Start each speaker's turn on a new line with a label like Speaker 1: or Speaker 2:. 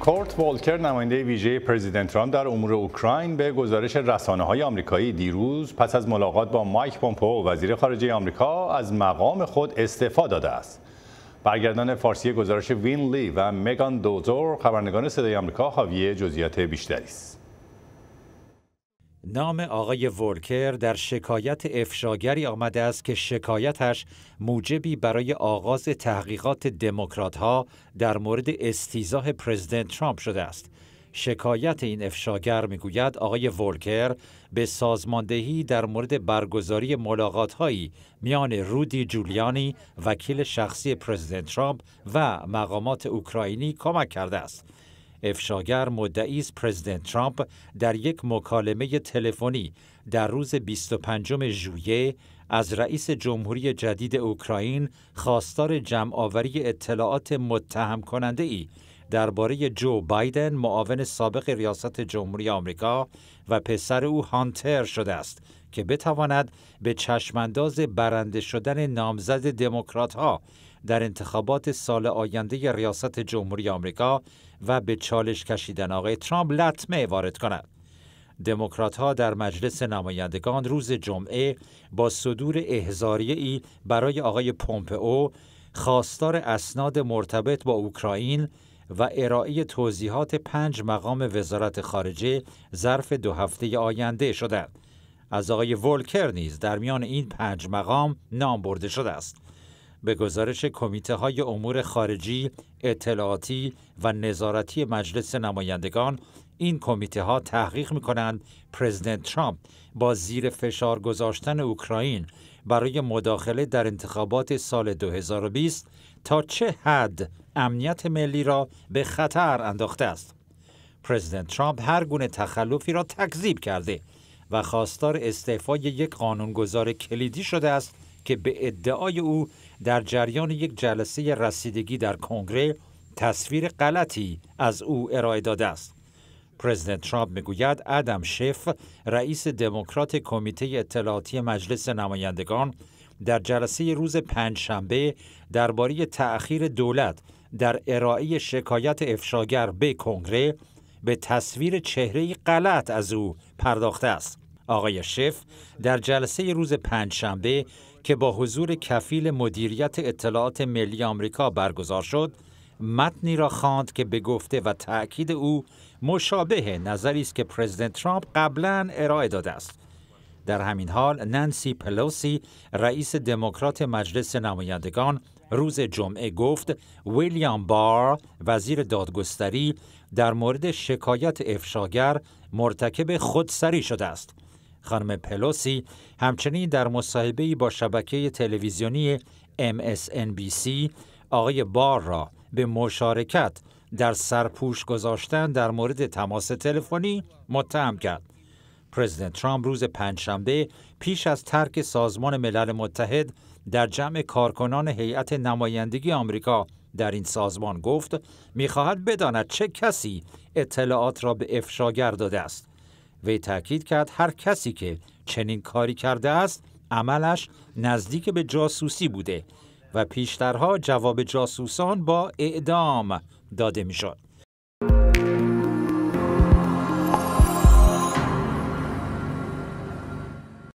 Speaker 1: کورت والکر نماینده ویژه پرزیدنت ترامپ در امور اوکراین به گزارش رسانه های آمریکایی دیروز پس از ملاقات با مایک پومپو وزیر خارجه آمریکا از مقام خود استعفا داده است. برگردان فارسی گزارش وین لی و مگان دوزور خبرنگار صدای آمریکا حاوی جزئیات بیشتری است. نام آقای ولکر در شکایت افشاگری آمده است که شکایتش موجبی برای آغاز تحقیقات ها در مورد استیزاه پرزیدنت ترامپ شده است. شکایت این افشاگر میگوید آقای ولکر به سازماندهی در مورد برگزاری هایی میان رودی جولیانی وکیل شخصی پرزیدنت ترامپ و مقامات اوکراینی کمک کرده است. افشاگر مدعی است پرزیدنت ترامپ در یک مکالمه تلفنی در روز 25 ژوئیه از رئیس جمهوری جدید اوکراین خواستار جمعآوری اطلاعات متهم کننده ای درباره جو بایدن معاون سابق ریاست جمهوری آمریکا و پسر او هانتر شده است که بتواند به چشمانداز برنده شدن نامزد دموکرات ها در انتخابات سال آینده ریاست جمهوری آمریکا و به چالش کشیدن آقای ترامپ لطمه وارد کند. دموکراتها در مجلس نمایندگان روز جمعه با صدور احزاریه ای برای آقای پومپئو خواستار اسناد مرتبط با اوکراین و ارائه توضیحات پنج مقام وزارت خارجه ظرف دو هفته آینده شدند. از آقای ولکر نیز در میان این پنج مقام نام برده شده است. به گزارش کمیته های امور خارجی، اطلاعاتی و نظارتی مجلس نمایندگان این کمیته ها تحقیق می کنند پرزیدنت ترامپ با زیر فشار گذاشتن اوکراین برای مداخله در انتخابات سال 2020 تا چه حد امنیت ملی را به خطر انداخته است. پرزیدنت ترامپ هر گونه تخلفی را تکذیب کرده و خواستار استعفای یک قانونگذار کلیدی شده است که به ادعای او در جریان یک جلسه رسیدگی در کنگره تصویر غلطی از او ارائه داده است. پرزیدنت ترامپ میگوید ادم شف رئیس دموکرات کمیته اطلاعاتی مجلس نمایندگان در جلسه روز پنجشنبه درباره تأخیر دولت در ارائه شکایت افشاگر به کنگره به تصویر چهره غلط از او پرداخته است. آقای شف در جلسه روز شنبه که با حضور کفیل مدیریت اطلاعات ملی آمریکا برگزار شد، متنی را خواند که به گفته و تاکید او مشابه نظری است که پرزیدنت ترامپ قبلا ارائه داده است. در همین حال نانسی پلوسی رئیس دموکرات مجلس نمایندگان روز جمعه گفت ویلیام بار وزیر دادگستری در مورد شکایت افشاگر مرتکب خودسری شده است خانم پلوسی همچنین در مصاحبه‌ای با شبکه تلویزیونی MSNBC آقای بار را به مشارکت در سرپوش گذاشتن در مورد تماس تلفنی متهم کرد. پرزیدنت ترامپ روز پنجشنبه پیش از ترک سازمان ملل متحد در جمع کارکنان هیئت نمایندگی آمریکا در این سازمان گفت میخواهد بداند چه کسی اطلاعات را به افشاگر داده است وی تاکید کرد هر کسی که چنین کاری کرده است عملش نزدیک به جاسوسی بوده و پیشترها جواب جاسوسان با اعدام داده میشد.